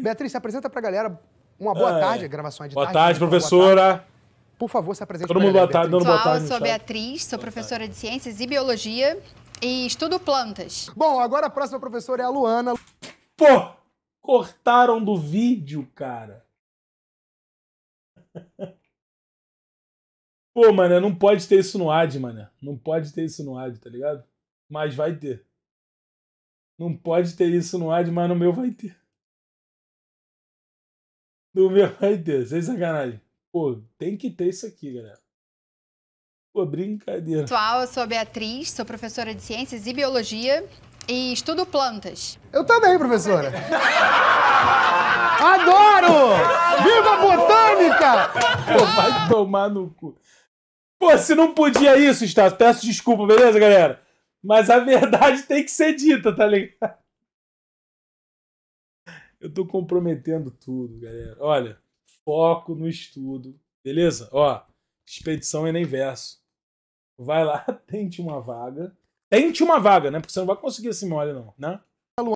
Beatriz, se apresenta pra galera. Uma boa é. tarde, a gravação é de boa tarde. tarde né? professora. Boa tarde. Por favor, se apresente Todo mundo boa tarde, dando boa tarde. Eu sou Beatriz, sou professora de Ciências e Biologia e estudo plantas. Bom, agora a próxima professora é a Luana. Pô, cortaram do vídeo, cara. Pô, mano, não pode ter isso no ad, mano. Não pode ter isso no ad, tá ligado? Mas vai ter. Não pode ter isso no ad, mas no meu vai ter do meu vai Deus, sem sacanagem. Pô, tem que ter isso aqui, galera. Pô, brincadeira. Pessoal, eu sou Beatriz, sou professora de Ciências e Biologia e estudo plantas. Eu também, professora. Adoro! Viva a botânica! Pô, vai tomar no cu. Pô, se não podia isso, Estácio, peço desculpa, beleza, galera? Mas a verdade tem que ser dita, tá ligado? Eu tô comprometendo tudo, galera. Olha, foco no estudo, beleza? Ó, expedição Enem Verso. Vai lá, tente uma vaga. Tente uma vaga, né? Porque você não vai conseguir esse assim, mole, não, né?